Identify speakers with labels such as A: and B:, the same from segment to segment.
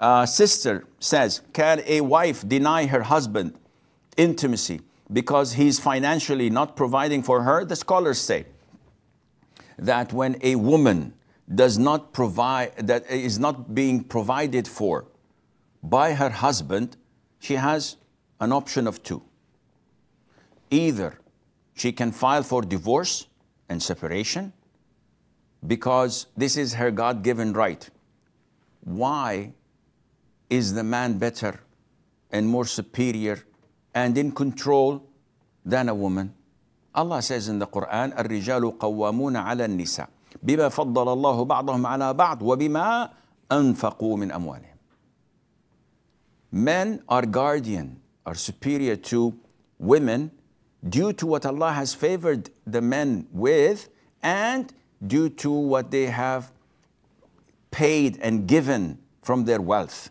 A: uh, sister says, Can a wife deny her husband intimacy because he's financially not providing for her? The scholars say that when a woman does not provide, that is not being provided for by her husband, she has an option of two. Either she can file for divorce and separation because this is her God given right. Why is the man better and more superior and in control than a woman? Allah says in the Quran, الرجال قوامون على النساء بما فضل الله بعضهم على بعض وبما أنفقوا من أموالهم. Men are guardian, are superior to women due to what Allah has favored the men with and due to what they have paid and given from their wealth.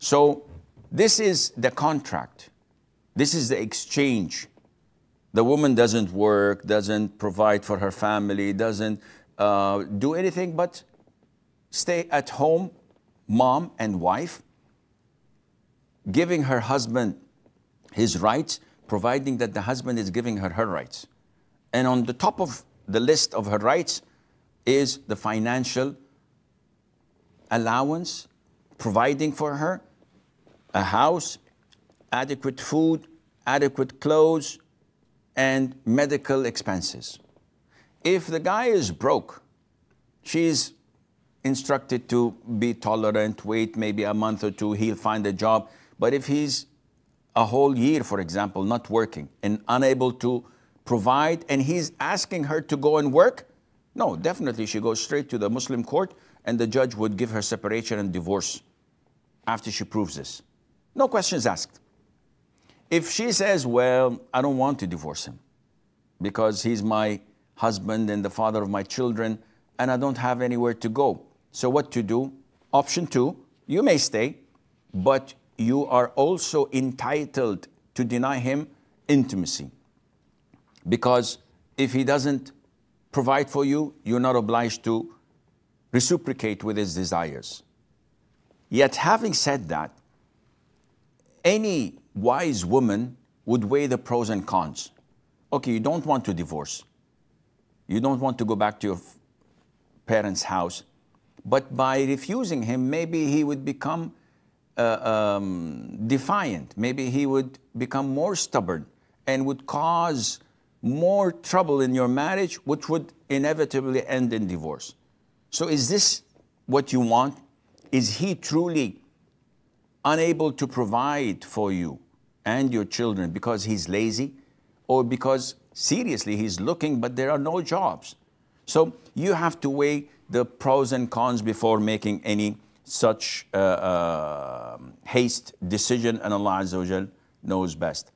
A: So this is the contract. This is the exchange. The woman doesn't work, doesn't provide for her family, doesn't uh, do anything but stay at home, mom and wife, giving her husband his rights, providing that the husband is giving her her rights. And on the top of the list of her rights is the financial allowance, providing for her, a house, adequate food, adequate clothes, and medical expenses. If the guy is broke, she's instructed to be tolerant, wait maybe a month or two, he'll find a job. But if he's a whole year, for example, not working and unable to provide, and he's asking her to go and work, no, definitely she goes straight to the Muslim court and the judge would give her separation and divorce after she proves this. No questions asked. If she says, well, I don't want to divorce him because he's my husband and the father of my children and I don't have anywhere to go. So what to do? Option two, you may stay, but you are also entitled to deny him intimacy. Because if he doesn't provide for you, you're not obliged to reciprocate with his desires. Yet, having said that, any wise woman would weigh the pros and cons. Okay, you don't want to divorce. You don't want to go back to your parents' house. But by refusing him, maybe he would become uh, um, defiant. Maybe he would become more stubborn and would cause more trouble in your marriage, which would inevitably end in divorce. So, is this what you want? Is he truly unable to provide for you and your children because he's lazy or because seriously he's looking but there are no jobs. So you have to weigh the pros and cons before making any such uh, uh, haste decision and Allah Azza wa knows best.